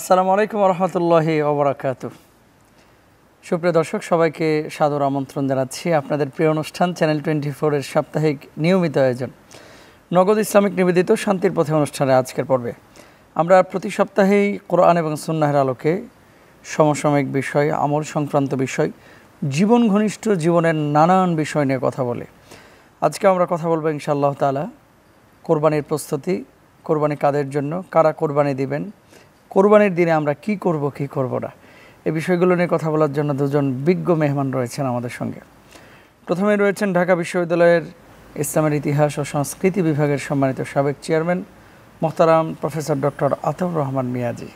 আসসালামু আলাইকুম রহমতুল্লাহি ওবরাকাত সুপ্রিয় দর্শক সবাইকে সাদর আমন্ত্রণ জানাচ্ছি আপনাদের প্রিয় অনুষ্ঠান চ্যানেল টোয়েন্টি ফোরের সাপ্তাহিক নিয়মিত আয়োজন নগদ ইসলামিক নিবেদিত শান্তির পথে অনুষ্ঠানে আজকের পর্বে আমরা প্রতি সপ্তাহেই কোরআন এবং সুন্নাহের আলোকে সমসাময়িক বিষয় আমল সংক্রান্ত বিষয় জীবন ঘনিষ্ঠ জীবনের নানান বিষয় নিয়ে কথা বলে আজকে আমরা কথা বলবো ইনশাআল্লাহ তালা কোরবানির প্রস্তুতি কোরবানি কাদের জন্য কারা কোরবানি দিবেন কোরবানির দিনে আমরা কি করব কি করব না এই বিষয়গুলো নিয়ে কথা বলার জন্য দুজন বিজ্ঞ মেহমান রয়েছেন আমাদের সঙ্গে প্রথমে রয়েছেন ঢাকা বিশ্ববিদ্যালয়ের ইসলামের ইতিহাস ও সংস্কৃতি বিভাগের সম্মানিত সাবেক চেয়ারম্যান মোহতারাম প্রফেসর ডক্টর আতাউর রহমান মিয়াজি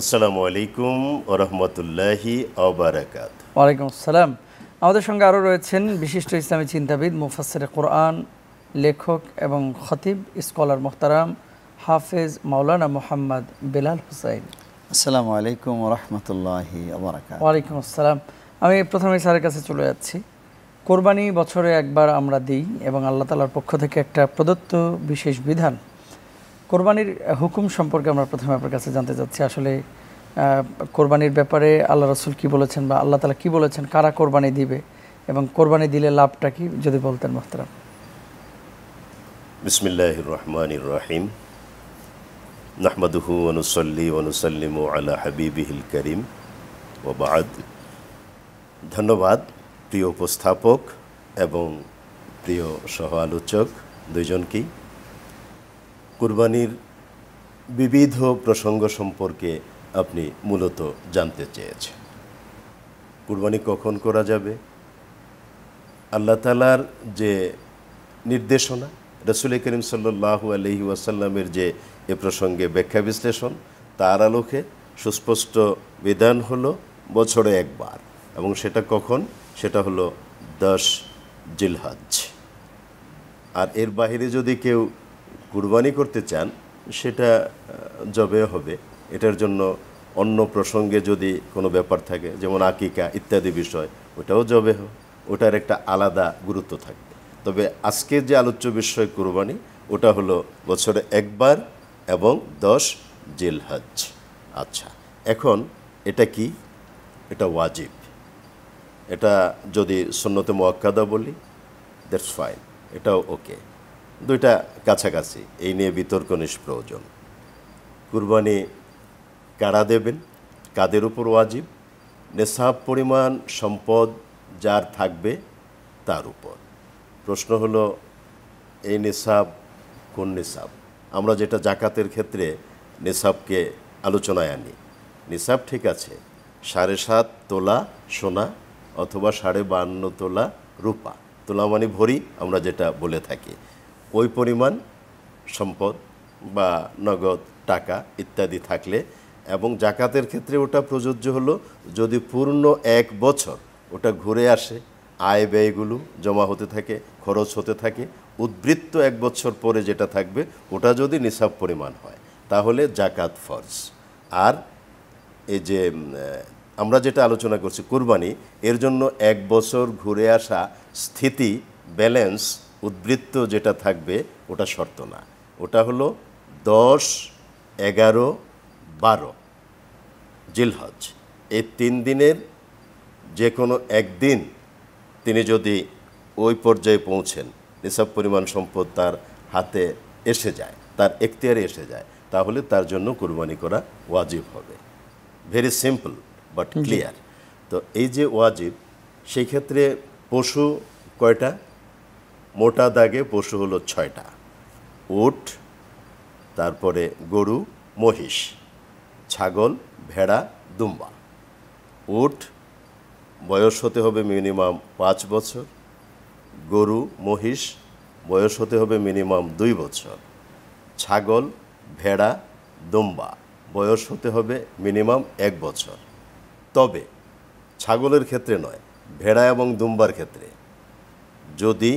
আসসালামু আলাইকুম ওরহমতুল্লাহি আবরাকাত ওয়ালাইকুম আসসালাম আমাদের সঙ্গে আরও রয়েছেন বিশিষ্ট ইসলামী চিন্তাবিদ মুফাসের কোরআন লেখক এবং খতিব স্কলার মোহতারাম হাফেজ মাওলানা মোহাম্মদ বেলাল হুসাইন আসসালামু আলাইকুম রহমতুল্লাহ ওয়ালাইকুম আসসালাম আমি প্রথমে স্যারের কাছে চলে যাচ্ছি কোরবানি বছরে একবার আমরা দিই এবং আল্লাহ তালার পক্ষ থেকে একটা প্রদত্ত বিশেষ বিধান কোরবানির হুকুম সম্পর্কে আমরা প্রথমে আপনার কাছে জানতে চাচ্ছি আসলে কোরবানির ব্যাপারে আল্লাহ রসুল কি বলেছেন বা আল্লাহ তালা কি বলেছেন কারা কোরবানি দিবে এবং কোরবানি দিলে লাভটা কি যদি বলতেন মোহতারাম বিসমিল্লাহ রহমান রহিম نحمده অনুসল্লি অনুসল্লিম আলা হাবিবিহিল ও বাদ ধন্যবাদ প্রিয় উপস্থাপক এবং প্রিয় সহ আলোচক দুইজনকেই কুরবানির বিবিধ প্রসঙ্গ সম্পর্কে আপনি মূলত জানতে চেয়েছেন কুরবানি কখন করা যাবে আল্লাহ তালার যে নির্দেশনা রসুল করিম সাল্লু আলহি ওয়াসাল্লামের যে এ প্রসঙ্গে ব্যাখ্যা বিশ্লেষণ তার আলোকে সুস্পষ্ট বিধান হলো বছরে একবার এবং সেটা কখন সেটা হলো দশ জিলহাজ আর এর বাহিরে যদি কেউ কুরবানি করতে চান সেটা জবে হবে এটার জন্য অন্য প্রসঙ্গে যদি কোনো ব্যাপার থাকে যেমন আকিকা ইত্যাদি বিষয় ওটাও জবে হবে ওটার একটা আলাদা গুরুত্ব থাকবে তবে আজকের যে আলোচ্য বিষয় কুরবানি ওটা হলো বছরে একবার এবং দশ জেলহাজ আচ্ছা এখন এটা কি এটা ওয়াজিব এটা যদি সন্ন্যতে মোয়াক্কাদা বলি দ্যাটস ফাইন এটাও ওকে দুইটা কাছাকাছি এই নিয়ে বিতর্ক নিষ্প্রয়োজন কুরবানি কারা দেবেন কাদের উপর ওয়াজিব নেশাব পরিমাণ সম্পদ যার থাকবে তার উপর প্রশ্ন হলো এই নিসাব কোন নিসাব আমরা যেটা জাকাতের ক্ষেত্রে নিসাবকে আলোচনায় আনি নিসাব ঠিক আছে সাড়ে সাত তোলা সোনা অথবা সাড়ে বান্ন তোলা রূপা তোলা মানে ভরি আমরা যেটা বলে থাকি ওই পরিমাণ সম্পদ বা নগদ টাকা ইত্যাদি থাকলে এবং জাকাতের ক্ষেত্রে ওটা প্রযোজ্য হলো যদি পূর্ণ এক বছর ওটা ঘুরে আসে আয় ব্যয়গুলো জমা হতে থাকে খরচ হতে থাকে উদ্বৃত্ত এক বছর পরে যেটা থাকবে ওটা যদি নিসাব পরিমাণ হয় তাহলে জাকাত ফরজ আর এই যে আমরা যেটা আলোচনা করছি কুরবানি এর জন্য এক বছর ঘুরে আসা স্থিতি ব্যালেন্স উদ্বৃত্ত যেটা থাকবে ওটা শর্ত না ওটা হলো দশ এগারো বারো জিলহজ এই তিন দিনের যে কোনো একদিন তিনি যদি ওই পর্যায়ে পৌঁছেন নিসাব পরিমাণ সম্পদ তার হাতে এসে যায় তার এখতিয়ারে এসে যায় তাহলে তার জন্য কোরবানি করা ওয়াজিব হবে ভেরি সিম্পল বাট ক্লিয়ার তো এই যে ওয়াজিব সেই ক্ষেত্রে পশু কয়টা মোটা দাগে পশু হলো ছয়টা উট তারপরে গরু মহিষ ছাগল ভেড়া দুম্বা উঠ বয়স হতে হবে মিনিমাম পাঁচ বছর গরু মহিষ বয়স হতে হবে মিনিমাম দুই বছর ছাগল ভেড়া দুম্বা বয়স হতে হবে মিনিমাম এক বছর তবে ছাগলের ক্ষেত্রে নয় ভেড়া এবং দুম্বার ক্ষেত্রে যদি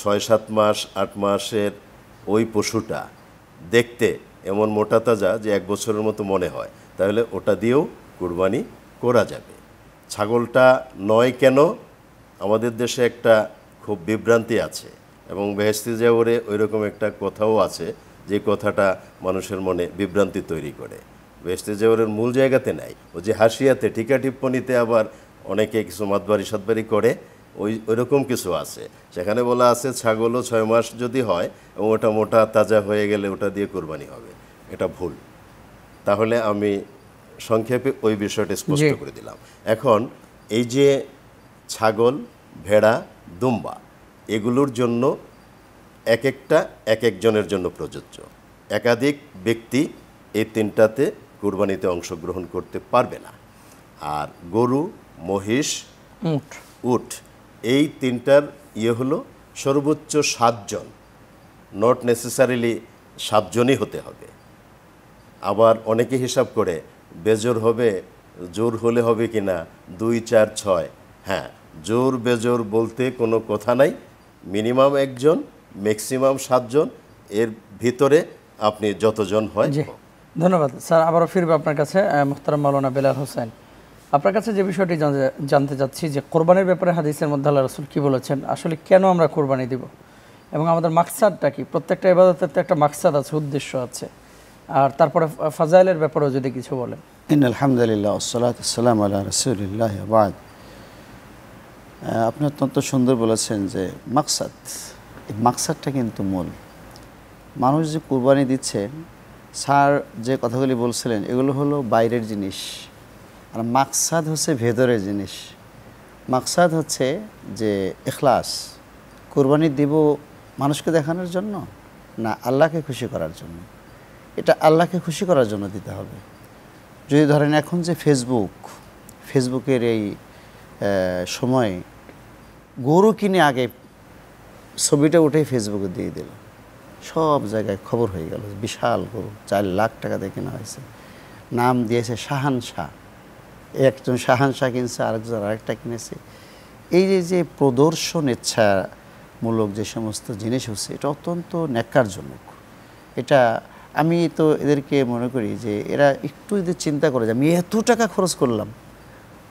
ছয় সাত মাস আট মাসের ওই পশুটা দেখতে এমন মোটা তাজা যে এক বছরের মতো মনে হয় তাহলে ওটা দিয়েও কুরবানি করা যাবে ছাগলটা নয় কেন আমাদের দেশে একটা খুব বিভ্রান্তি আছে এবং বেহস্তি জাওরে ওই রকম একটা কথাও আছে যে কথাটা মানুষের মনে বিভ্রান্তি তৈরি করে বেহস্তি জাওরের মূল জায়গাতে নাই ও যে হাসিয়াতে টিকা টিপ্পনিতে আবার অনেকে কিছু মাতবাড়ি সাতবাড়ি করে ওই ওইরকম কিছু আছে সেখানে বলা আছে ছাগলও ছয় মাস যদি হয় এবং ওটা মোটা তাজা হয়ে গেলে ওটা দিয়ে কোরবানি হবে এটা ভুল তাহলে আমি সংক্ষেপে ওই বিষয়টা স্পষ্ট করে দিলাম এখন এই যে ছাগল ভেড়া দুম্বা এগুলোর জন্য এক একটা এক একজনের জন্য প্রযোজ্য একাধিক ব্যক্তি এই তিনটাতে কুরবানিতে অংশগ্রহণ করতে পারবে না আর গরু মহিষ উট উঠ এই তিনটার ইয়ে হলো সর্বোচ্চ সাতজন নট নেসেসারিলি সাতজনই হতে হবে আবার অনেকে হিসাব করে বেজোর হবে জোর হলে হবে কি না দুই চার ছয় হ্যাঁ জোর বেজোর বলতে কোনো কথা নাই মিনিমাম একজন ম্যাক্সিমাম সাতজন এর ভিতরে আপনি যতজন হয় ধন্যবাদ স্যার আবারও ফিরবে আপনার কাছে মোহতারাম মৌলানা বেলাল হোসেন আপনার কাছে যে বিষয়টি জানতে চাচ্ছি যে কোরবানির ব্যাপারে হাদিসের মধ্যে আল্লাহ রসুল কী বলেছেন আসলে কেন আমরা কোরবানি দিব এবং আমাদের মাকসাদটা কি প্রত্যেকটা এবাদতের তো একটা মাকসাদ আছে উদ্দেশ্য আছে আর তারপরে ফাজাইলের ব্যাপারেও যদি কিছু বলেন ইন আলহামদুলিল্লাহ আসসালাত আসসালাম আল্লাহ রসুলিল্লাহ আবাদ আপনি অত্যন্ত সুন্দর বলেছেন যে মাকসাদ এই মাকসাদটা কিন্তু মূল মানুষ যে কুরবানি দিচ্ছে স্যার যে কথাগুলি বলছিলেন এগুলো হলো বাইরের জিনিস আর মাকসাদ হচ্ছে ভেতরের জিনিস মাকসাদ হচ্ছে যে এখলাস কুরবানি দিব মানুষকে দেখানোর জন্য না আল্লাহকে খুশি করার জন্য এটা আল্লাহকে খুশি করার জন্য দিতে হবে যদি ধরেন এখন যে ফেসবুক ফেসবুকের এই সময়ে গরু কিনে আগে ছবিটা উঠে ফেসবুকে দিয়ে দিল সব জায়গায় খবর হয়ে গেল বিশাল গরু চার লাখ টাকা দিয়ে কেনা হয়েছে নাম দিয়েছে শাহান শাহ একজন শাহান শাহ কিনছে আরেকজন আরেকটা কিনেছে এই যে যে প্রদর্শন ইচ্ছামূলক যে সমস্ত জিনিস হচ্ছে এটা অত্যন্ত ন্যাক্কারজনক এটা আমি তো এদেরকে মনে করি যে এরা একটু যদি চিন্তা করে যে আমি এত টাকা খরচ করলাম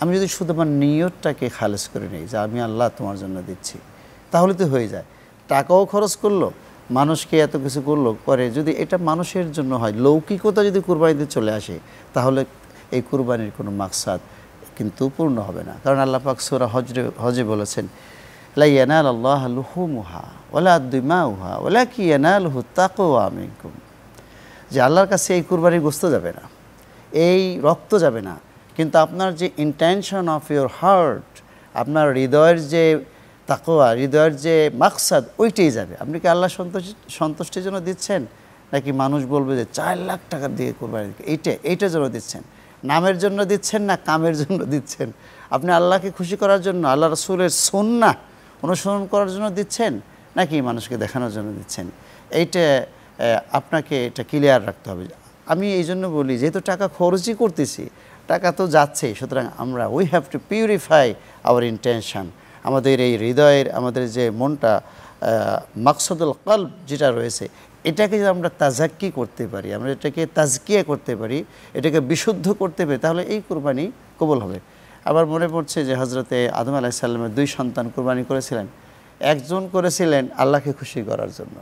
আমি যদি শুধু আমার নিয়তটাকে খালেজ করে নিই যে আমি আল্লাহ তোমার জন্য দিচ্ছি তাহলে তো হয়ে যায় টাকাও খরচ করলো মানুষকে এত কিছু করলো পরে যদি এটা মানুষের জন্য হয় লৌকিকতা যদি কুরবানিতে চলে আসে তাহলে এই কুরবানির কোনো মাকসাদ কিন্তু পূর্ণ হবে না কারণ আল্লাহ পাক সুরা হজরে হজে বলেছেন লাইয়ানাল আল্লাহ মুহা ওলা দুই মা উহা ওলা কি তাকো আমি কুম যে আল্লাহর কাছে এই কুরবানির গোস্ত যাবে না এই রক্ত যাবে না কিন্তু আপনার যে ইন্টেনশন অফ ইউর হার্ট আপনার হৃদয়ের যে তাকোয়া হৃদয়ের যে মাকসাদ ওইটাই যাবে আপনি কি আল্লাহ সন্তোষ সন্তুষ্টির জন্য দিচ্ছেন নাকি মানুষ বলবে যে চার লাখ টাকা দিয়ে কোরবানি এইটা এইটার জন্য দিচ্ছেন নামের জন্য দিচ্ছেন না কামের জন্য দিচ্ছেন আপনি আল্লাহকে খুশি করার জন্য আল্লাহ রসুলের সন্না অনুসরণ করার জন্য দিচ্ছেন নাকি মানুষকে দেখানোর জন্য দিচ্ছেন এইটা আপনাকে এটা ক্লিয়ার রাখতে হবে আমি এই জন্য বলি যেহেতু টাকা খরচই করতেছি টাকা তো যাচ্ছেই সুতরাং আমরা we have to purify our intention আমাদের এই হৃদয়ের আমাদের যে মনটা মাকসদুল কল্প যেটা রয়েছে এটাকে যদি আমরা তাজাক্কি করতে পারি আমরা এটাকে তাজকিয়া করতে পারি এটাকে বিশুদ্ধ করতে পারি তাহলে এই কোরবানি কবল হবে আবার মনে পড়ছে যে হজরতে আদম আলাহিসাল্লামের দুই সন্তান কোরবানি করেছিলেন একজন করেছিলেন আল্লাহকে খুশি করার জন্য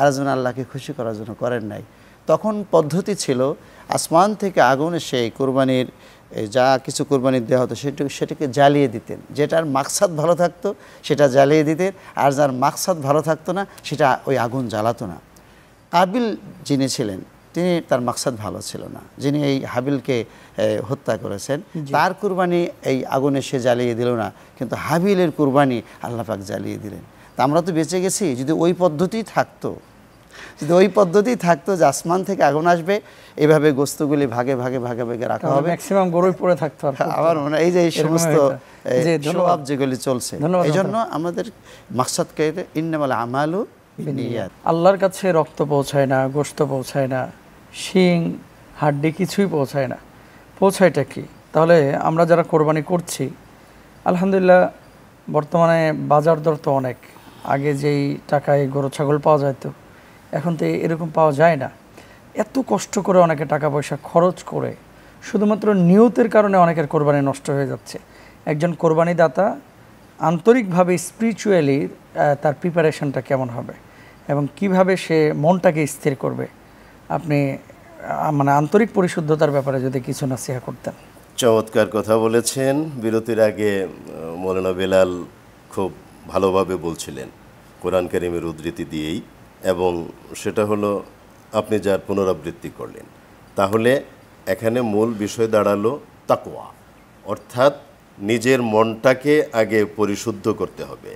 আয়োজন আল্লাহকে খুশি করার জন্য করেন নাই তখন পদ্ধতি ছিল আসমান থেকে আগুন এসে কোরবানির যা কিছু কোরবানি দেওয়া হতো সেটুকু সেটাকে জ্বালিয়ে দিতেন যেটার মাকসাদ ভালো থাকতো সেটা জ্বালিয়ে দিতেন আর যার মাকসাদ ভালো থাকতো না সেটা ওই আগুন জ্বালাতো না কাবিল যিনি ছিলেন তিনি তার মাকসাদ ভালো ছিল না যিনি এই হাবিলকে হত্যা করেছেন তার কুরবানি এই আগুনে সে জ্বালিয়ে দিল না কিন্তু হাবিলের কুরবানি আল্লাপাক জ্বালিয়ে দিলেন তা আমরা তো বেঁচে গেছি যদি ওই পদ্ধতি থাকতো যদি ওই পদ্ধতি থাকতো যে আসমান থেকে আগুন আসবে এভাবে গোস্তগুলি ভাগে ভাগে ভাগে ভাগে রাখা হবে ম্যাক্সিমাম গরুই পড়ে থাকতো আমার মনে এই যে এই সমস্ত স্বভাব যেগুলি চলছে এই জন্য আমাদের মাকসাদকে ইন্নামাল আমালু আল্লাহর কাছে রক্ত পৌঁছায় না গোস্ত পৌঁছায় না শিং হাড্ডি কিছুই পৌঁছায় না পৌঁছায়টা কি তাহলে আমরা যারা কোরবানি করছি আলহামদুলিল্লাহ বর্তমানে বাজার দর তো অনেক আগে যেই টাকায় গরু ছাগল পাওয়া যেত এখন তো এরকম পাওয়া যায় না এত কষ্ট করে অনেকে টাকা পয়সা খরচ করে শুধুমাত্র নিয়তের কারণে অনেকের কোরবানি নষ্ট হয়ে যাচ্ছে একজন কোরবানি দাতা আন্তরিকভাবে স্পিরিচুয়ালি তার প্রিপারেশনটা কেমন হবে এবং কিভাবে সে মনটাকে স্থির করবে আপনি মানে আন্তরিক পরিশুদ্ধতার ব্যাপারে যদি কিছু না নাসিহা করতেন চমৎকার কথা বলেছেন বিরতির আগে মৌলানা বেলাল খুব ভালোভাবে বলছিলেন কোরআন কারিমের উদ্ধৃতি দিয়েই এবং সেটা হলো আপনি যার পুনরাবৃত্তি করলেন তাহলে এখানে মূল বিষয় দাঁড়ালো তাকোয়া অর্থাৎ নিজের মনটাকে আগে পরিশুদ্ধ করতে হবে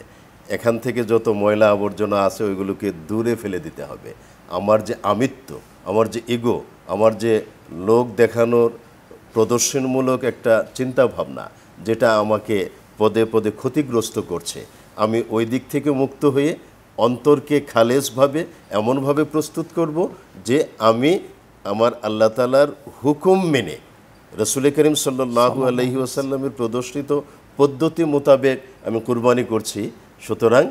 এখান থেকে যত ময়লা আবর্জনা আছে ওইগুলোকে দূরে ফেলে দিতে হবে আমার যে আমিত্ব আমার যে ইগো আমার যে লোক দেখানোর প্রদর্শনমূলক একটা চিন্তা ভাবনা যেটা আমাকে পদে পদে ক্ষতিগ্রস্ত করছে আমি ওই দিক থেকে মুক্ত হয়ে অন্তরকে খালেজভাবে এমনভাবে প্রস্তুত করব যে আমি আমার আল্লাহ তালার হুকুম মেনে রসুল করিম সাল্লাহ আলহি আসাল্লামের প্রদর্শিত পদ্ধতি মোতাবেক আমি কুরবানি করছি সুতরাং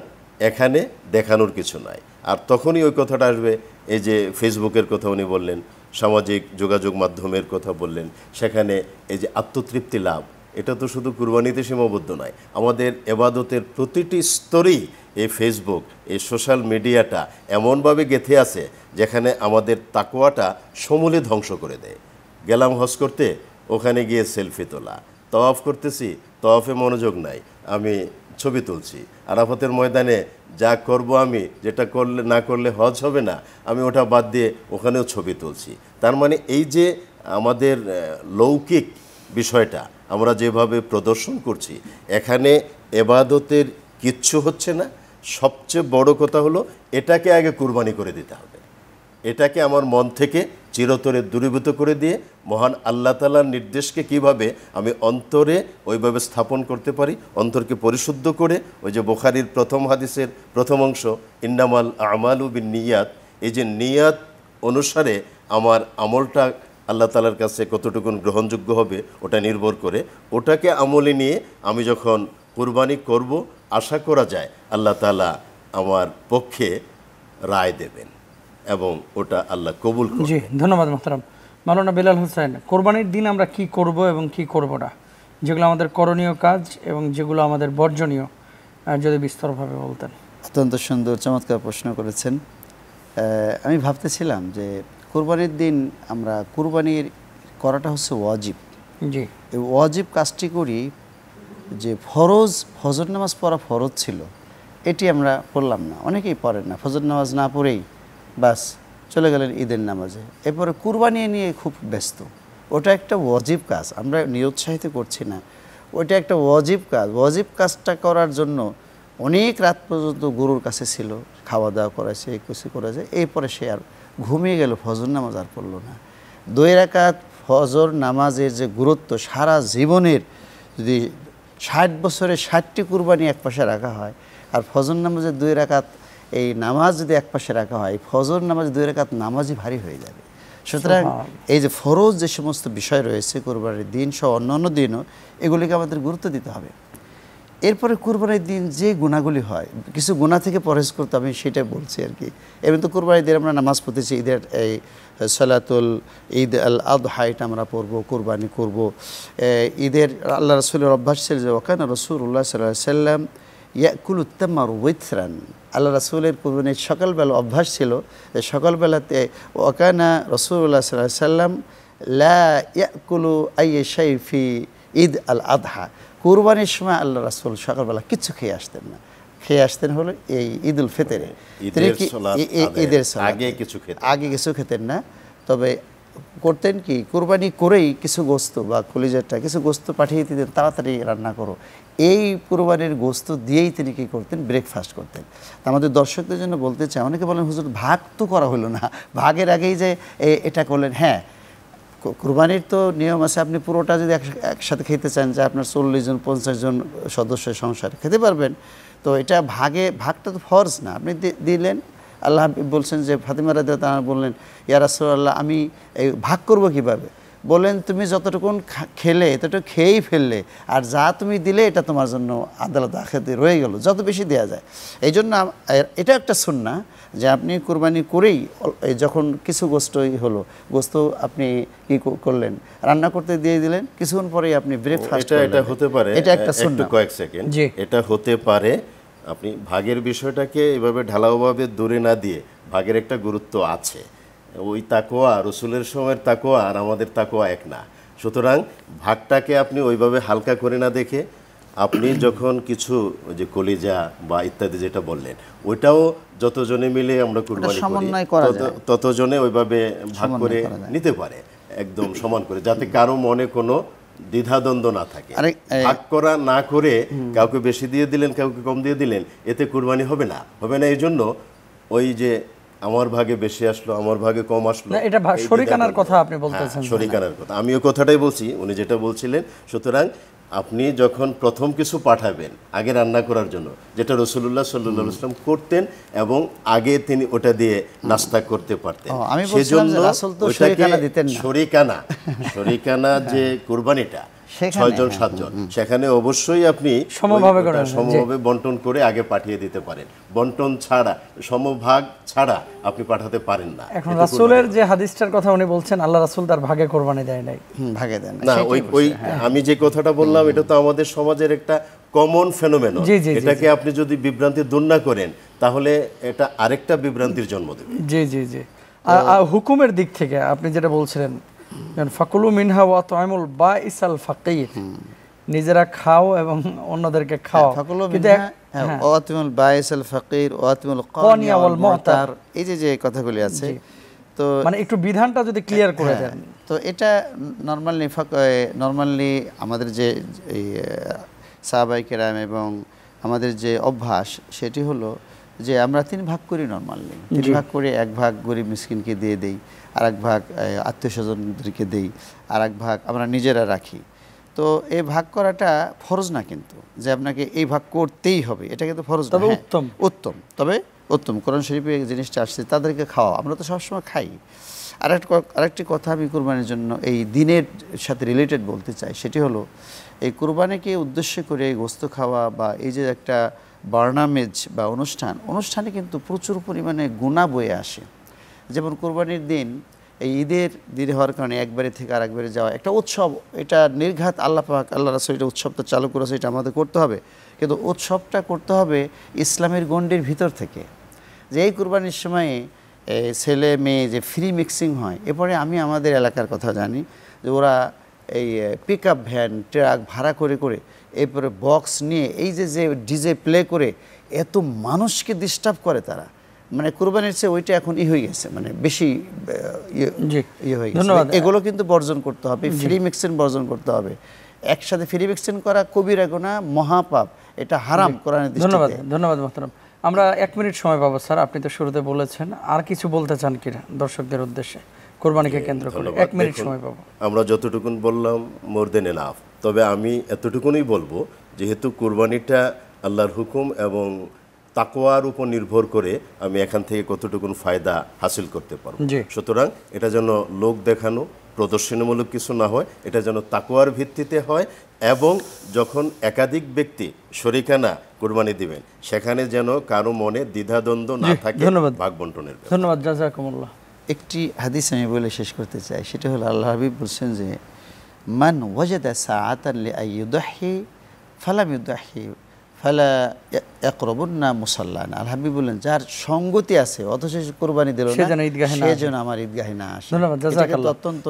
এখানে দেখানোর কিছু নাই আর তখনই ওই কথাটা আসবে এই যে ফেসবুকের কথা উনি বললেন সামাজিক যোগাযোগ মাধ্যমের কথা বললেন সেখানে এই যে আত্মতৃপ্তি লাভ এটা তো শুধু কুরবানিতে সীমাবদ্ধ নয় আমাদের এবাদতের প্রতিটি স্তরেই এই ফেসবুক এই সোশ্যাল মিডিয়াটা এমনভাবে গেথে আছে যেখানে আমাদের তাকোয়াটা সমূলে ধ্বংস করে দেয় গেলাম হজ করতে ওখানে গিয়ে সেলফি তোলা তওয়াফ করতেছি তওয়াফে মনোযোগ নাই আমি ছবি তুলছি আরাফতের ময়দানে যা করব আমি যেটা করলে না করলে হজ হবে না আমি ওটা বাদ দিয়ে ওখানেও ছবি তুলছি তার মানে এই যে আমাদের লৌকিক বিষয়টা আমরা যেভাবে প্রদর্শন করছি এখানে এবাদতের কিচ্ছু হচ্ছে না সবচেয়ে বড় কথা হলো এটাকে আগে কুরবানি করে দিতে হবে এটাকে আমার মন থেকে চিরতরে দূরীভূত করে দিয়ে মহান আল্লাহ তালার নির্দেশকে কিভাবে আমি অন্তরে ওইভাবে স্থাপন করতে পারি অন্তরকে পরিশুদ্ধ করে ওই যে বোখারির প্রথম হাদিসের প্রথম অংশ ইন্নামাল আমালু বিন নিয়াত এই যে নিয়াত অনুসারে আমার আমলটা আল্লাহ তালার কাছে কতটুকুন গ্রহণযোগ্য হবে ওটা নির্ভর করে ওটাকে আমলে নিয়ে আমি যখন কোরবানি করব আশা করা যায় আল্লাহ তালা আমার পক্ষে রায় দেবেন এবং ওটা আল্লাহ কবুল জি ধন্যবাদ মোহতারাম মালানা বেলাল হোসেন কোরবানির দিন আমরা কি করব এবং কি করব না যেগুলো আমাদের করণীয় কাজ এবং যেগুলো আমাদের বর্জনীয় যদি বিস্তরভাবে বলতেন অত্যন্ত সুন্দর চমৎকার প্রশ্ন করেছেন আমি ভাবতেছিলাম যে কুরবানির দিন আমরা কুরবানির করাটা হচ্ছে ওয়াজিব জি ওয়াজিব কাজটি করি যে ফরজ ফজর নামাজ পড়া ফরজ ছিল এটি আমরা পড়লাম না অনেকেই পড়েন না ফজর নামাজ না পড়েই বাস চলে গেলেন ঈদের নামাজে এরপরে কুরবানি নিয়ে খুব ব্যস্ত ওটা একটা ওয়াজিব কাজ আমরা নিরুৎসাহিত করছি না ওইটা একটা ওয়াজিব কাজ ওয়াজিব কাজটা করার জন্য অনেক রাত পর্যন্ত গরুর কাছে ছিল খাওয়া দাওয়া করেছে এই কিছু করেছে এরপরে সে আর ঘুমিয়ে গেল ফজর নামাজ আর পড়লো না দুই রাকাত ফজর নামাজের যে গুরুত্ব সারা জীবনের যদি ষাট বছরে ষাটটি কুরবানি এক পাশে রাখা হয় আর ফজর নামাজের দুই রাকাত এই নামাজ যদি এক পাশে রাখা হয় ফজর নামাজ দুই রাকাত নামাজই ভারী হয়ে যাবে সুতরাং এই যে ফরজ যে সমস্ত বিষয় রয়েছে কোরবানির দিন সহ অন্য অন্য দিনও এগুলিকে আমাদের গুরুত্ব দিতে হবে এরপরে কুরবানির দিন যে গুণাগুলি হয় কিছু গুণা থেকে পরহেজ করতে আমি সেটাই বলছি আর কি এবং তো কুরবানির দিন আমরা নামাজ পড়তেছি ঈদের এই সলাতুল ঈদ আল আদ হাইট আমরা পড়বো কোরবানি করব ঈদের আল্লাহ রসুলের অভ্যাস ছিল যে রসুল রসুল্লাহ সাল্লাহ সাল্লাম ইয়াকুল উত্তমার রান আল্লাহ রসুলের কুরবানির সকালবেলা অভ্যাস ছিল যে সকালবেলাতে ওকানা রসুল্লাহ সাল্লাহ সাল্লাম লা ইয়াকুলু আইয়ে শাইফি ঈদ আল আদহা কুরবানির সময় আল্লাহ রাসুল সকালবেলা কিছু খেয়ে আসতেন না খেয়ে আসতেন হলো এই ঈদ উল ফিতরে ঈদের আগে কিছু খেতেন আগে কিছু খেতেন না তবে করতেন কি কোরবানি করেই কিছু গোস্ত বা কলিজারটা কিছু গোস্ত পাঠিয়ে দিতেন তাড়াতাড়ি রান্না করো এই কোরবানির গোস্ত দিয়েই তিনি কি করতেন ব্রেকফাস্ট করতেন আমাদের দর্শকদের জন্য বলতে চাই অনেকে বলেন হুজুর ভাগ তো করা হলো না ভাগের আগেই যে এটা করলেন হ্যাঁ কুরবানির তো নিয়ম আছে আপনি পুরোটা যদি একসাথে খেতে চান যে আপনার চল্লিশ জন পঞ্চাশ জন সদস্যের সংসার খেতে পারবেন তো এটা ভাগে ভাগটা তো ফরজ না আপনি দিলেন আল্লাহ বলছেন যে ফাতিমা রাজা তারা বললেন ইয়ারাসল আল্লাহ আমি এই ভাগ করব কিভাবে বললেন তুমি যতটুকুন খেলে এতটুকু খেয়েই ফেললে আর যা তুমি দিলে এটা তোমার জন্য আদালত আখেতে রয়ে গেল যত বেশি দেয়া যায় এই জন্য এটা একটা শুননা যে আপনি কোরবানি করেই যখন কিছু গোস্তই হলো গোস্ত আপনি কি করলেন রান্না করতে দিয়ে দিলেন কিছুক্ষণ পরেই আপনি ব্রেকফাস্ট এটা হতে পারে এটা একটা সুন্না কয়েক সেকেন্ড এটা হতে পারে আপনি ভাগের বিষয়টাকে এভাবে ঢালাওভাবে দূরে না দিয়ে ভাগের একটা গুরুত্ব আছে ওই তাকোয়া রসুলের সময়ের তাকোয়া আর আমাদের তাকোয়া এক না সুতরাং ভাগটাকে আপনি ওইভাবে হালকা করে না দেখে আপনি যখন কিছু যে কলিজা বা ইত্যাদি যেটা বললেন ওইটাও যতজনে মিলে আমরা কুরবানি করি ততজনে ওইভাবে ভাগ করে নিতে পারে একদম সমান করে যাতে কারো মনে কোনো দ্বিধাদ্বন্দ্ব না থাকে ভাগ করা না করে কাউকে বেশি দিয়ে দিলেন কাউকে কম দিয়ে দিলেন এতে কুরবানি হবে না হবে না এই জন্য ওই যে আমার ভাগে বেশি আসলো আমার ভাগে কম আসলো এটা শরীকানার কথা আপনি হ্যাঁ, বলতেছেন হ্যাঁ। শরীকানার কথা আমিও কথাটাই বলছি উনি যেটা বলছিলেন সুতরাং আপনি যখন প্রথম কিছু পাঠাবেন আগে রান্না করার জন্য যেটা রসুল্লাহ সাল্লাহ ইসলাম করতেন এবং আগে তিনি ওটা দিয়ে নাস্তা করতে পারতেন সেজন্য শরিকানা যে কোরবানিটা ছয়জন হ্যাঁ। সাতজন সেখানে অবশ্যই আপনি সমভাবে সমভাবে বন্টন করে আগে পাঠিয়ে দিতে পারেন বন্টন ছাড়া সমভাগ ছাড়া আপনি পাঠাতে পারেন না এখন রাসুলের মানে। যে হাদিসটার কথা উনি বলছেন আল্লাহ রাসুল তার ভাগে কোরবানি দেয় নাই ভাগে দেন না ওই ওই হ্যাঁ। আমি যে কথাটা বললাম এটা তো আমাদের সমাজের একটা কমন ফেনোমেন এটাকে আপনি যদি বিভ্রান্তি দূর না করেন তাহলে এটা আরেকটা বিভ্রান্তির জন্ম দেবে জি জি জি হুকুমের দিক থেকে আপনি যেটা বলছিলেন কারণ ফাকুলু মিনহা ওয়া তাইমুল বাইসাল ফাকির নিজেরা খাও এবং অন্যদেরকে খাও হ্যাঁ, ফাকুলু মিনহা হ্যাঁ, হ্যাঁ। ওয়াতিমুল বা ইসাল ফাকির ওয়াতিমুল কানিয়া ওয়াল মুতার এই যে যে কথাগুলি আছে তো মানে একটু বিধানটা যদি ক্লিয়ার করে দেন তো এটা নরমালি নরমালি আমাদের যে এই সাহাবাই কেরাম এবং আমাদের যে অভ্যাস সেটি হলো যে আমরা তিন ভাগ করি নর্মালি তিন ভাগ করে এক ভাগ গরিব মিসকিনকে দিয়ে দেই আর এক ভাগ আত্মীয় স্বজনদেরকে দিই আর এক ভাগ আমরা নিজেরা রাখি তো এই ভাগ করাটা ফরজ না কিন্তু যে আপনাকে এই ভাগ করতেই হবে এটা কিন্তু ফরজ না হ্যাঁ, উত্তম উত্তম তবে উত্তম কোরআন শরীফে এই জিনিসটা আসছে তাদেরকে খাওয়া আমরা তো সবসময় খাই আরেকটা আরেকটি কথা আমি কোরবানির জন্য এই দিনের সাথে রিলেটেড বলতে চাই সেটি হলো এই কোরবানিকে উদ্দেশ্য করে এই গোস্ত খাওয়া বা এই যে একটা বার্নামেজ বা অনুষ্ঠান অনুষ্ঠানে কিন্তু প্রচুর পরিমাণে গুণা বয়ে আসে যেমন কোরবানির দিন এই ঈদের দিন হওয়ার কারণে একবারে থেকে আর একবারে যাওয়া একটা উৎসব এটা নির্ঘাত আল্লাহ পাক আল্লাহ রাসুল এটা উৎসবটা চালু করেছে এটা আমাদের করতে হবে কিন্তু উৎসবটা করতে হবে ইসলামের গণ্ডির ভিতর থেকে যে এই কোরবানির সময়ে ছেলে মেয়ে যে ফ্রি মিক্সিং হয় এরপরে আমি আমাদের এলাকার কথা জানি যে ওরা এই পিক আপ ভ্যান ট্রাক ভাড়া করে করে এরপরে বক্স নিয়ে এই যে যে ডিজে প্লে করে এত মানুষকে ডিস্টার্ব করে তারা মানে কোরবানির চেয়ে ওইটা এখন ই হয়ে গেছে মানে বেশি ইয়ে, ইয়ে হয়ে গেছে এগুলো কিন্তু বর্জন করতে হবে ফ্রি মিক্সিন বর্জন করতে হবে একসাথে ফ্রি মিক্সিন করা কবির গোনা মহাপাপ এটা হারাম কোরআন ধন্যবাদ ধন্যবাদ মহতারাম আমরা এক মিনিট সময় পাবো স্যার আপনি তো শুরুতে বলেছেন আর কিছু বলতে চান কিনা দর্শকদের উদ্দেশ্যে কোরবানিকে কেন্দ্র করে এক মিনিট সময় পাবো আমরা যতটুকুন বললাম মোর দেন লাভ তবে আমি এতটুকুনই বলবো যেহেতু কোরবানিটা আল্লাহর হুকুম এবং তাকোয়ার উপর নির্ভর করে আমি এখান থেকে কতটুকুন ফায়দা হাসিল করতে পারবো সুতরাং এটা যেন লোক দেখানো প্রদর্শনীমূলক কিছু না হয় এটা যেন তাকোয়ার ভিত্তিতে হয় এবং যখন একাধিক ব্যক্তি শরিকানা কোরবানি দিবেন সেখানে যেন কারো মনে দ্বিধাদ্বন্দ্ব না থাকে ধন্যবাদ ভাগ বন্টনের ধন্যবাদ জাজাকুমুল্লাহ একটি হাদিস আমি বলে শেষ করতে চাই সেটা হলো আল্লাহ হাবিব বলছেন যে মান ওয়াজাদা সাআতান লি আইয়ুদাহি ফালাম ইউদাহি ফেলা একরবন্না মুসাল্লান আল হাবিব বললেন যার সঙ্গতি আছে অথচ কোরবানি দিল সে যেন ঈদগাহে না সেজন্য আমার ঈদগাহে না আসে ধন্যবাদ জাজাকাল্লাহ অত্যন্ত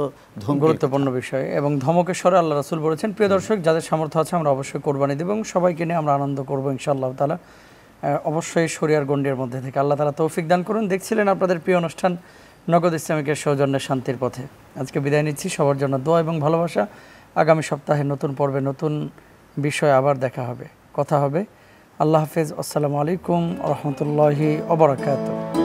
গুরুত্বপূর্ণ বিষয় এবং ধমকে স্বরে আল্লাহ রাসূল বলেছেন প্রিয় দর্শক যাদের সামর্থ্য আছে আমরা অবশ্যই কোরবানি দেব এবং সবাইকে নিয়ে আমরা আনন্দ করব ইনশাআল্লাহ তাআলা অবশ্যই শরিয়ার গন্ডের মধ্যে থেকে আল্লাহ তাআলা তৌফিক দান করুন দেখছিলেন আপনাদের প্রিয় অনুষ্ঠান নগদ ইসলামিকের সৌজন্যে শান্তির পথে আজকে বিদায় নিচ্ছি সবার জন্য দোয়া এবং ভালোবাসা আগামী সপ্তাহে নতুন পর্বে নতুন বিষয় আবার দেখা হবে কথা হবে আল্লাহ হাফেজ আসসালামু আলাইকুম রহমতুল্লাহি অবরাকাত